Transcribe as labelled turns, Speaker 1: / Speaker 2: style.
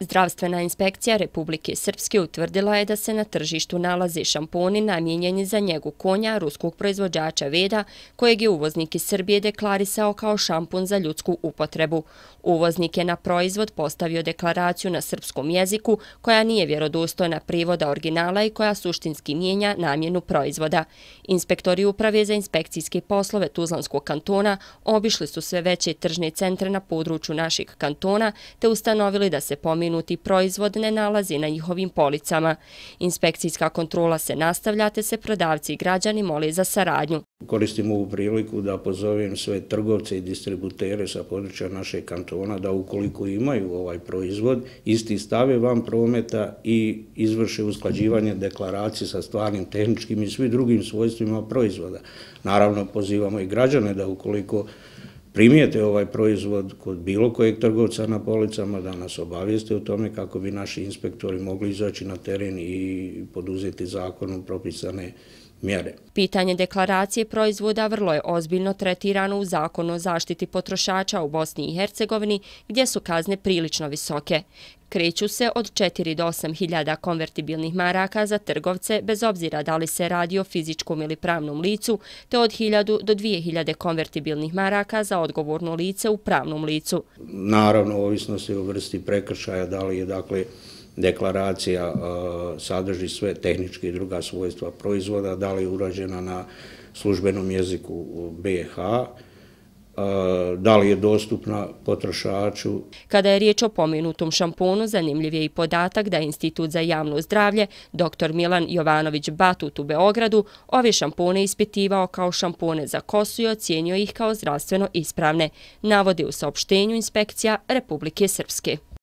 Speaker 1: Zdravstvena inspekcija Republike Srpske utvrdila je da se na tržištu nalaze šamponi namjenjeni za njegu konja ruskog proizvođača Veda, kojeg je uvoznik iz Srbije deklarisao kao šampon za ljudsku upotrebu. Uvoznik je na proizvod postavio deklaraciju na srpskom jeziku, koja nije vjerodostojna privoda originala i koja suštinski mijenja namjenu proizvoda. Inspektori uprave za inspekcijske poslove Tuzlanskog kantona obišli su sve veće tržne centre na području naših kantona te ustanovili da se pomijenu pomenuti proizvod ne nalazi na njihovim policama. Inspekcijska kontrola se nastavlja te se prodavci i građani moli za saradnju.
Speaker 2: Koristim ovu priliku da pozovem sve trgovce i distributere sa područja naše kantona da ukoliko imaju ovaj proizvod, isti stave van prometa i izvrše usklađivanje deklaracije sa stvarnim tehničkim i svi drugim svojstvima proizvoda. Naravno, pozivamo i građane da ukoliko imaju primijete ovaj proizvod kod bilo kojeg trgovca na policama, da nas obavijeste o tome kako bi naši inspektori mogli izaći na teren i poduzeti zakonom propisane mjere.
Speaker 1: Pitanje deklaracije proizvoda vrlo je ozbiljno tretirano u Zakonu o zaštiti potrošača u Bosni i Hercegovini, gdje su kazne prilično visoke. Kreću se od 4 do 8 hiljada konvertibilnih maraka za trgovce, bez obzira da li se radi o fizičkom ili pravnom licu, te od 1000 do 2 hiljade konvertibilnih maraka za odgovorno lice u pravnom licu.
Speaker 2: Naravno, ovisno se o vrsti prekršaja, da li je dakle, deklaracija sadrži sve tehničke i druga svojstva proizvoda, da li je urađena na službenom jeziku BH, da li je dostupna potrošaču.
Speaker 1: Kada je riječ o pomenutom šamponu, zanimljiv je i podatak da Institut za javno zdravlje dr. Milan Jovanović Batut u Beogradu ove šampone ispitivao kao šampone za kosu i ocijenio ih kao zdravstveno ispravne, navode u saopštenju inspekcija Republike Srpske.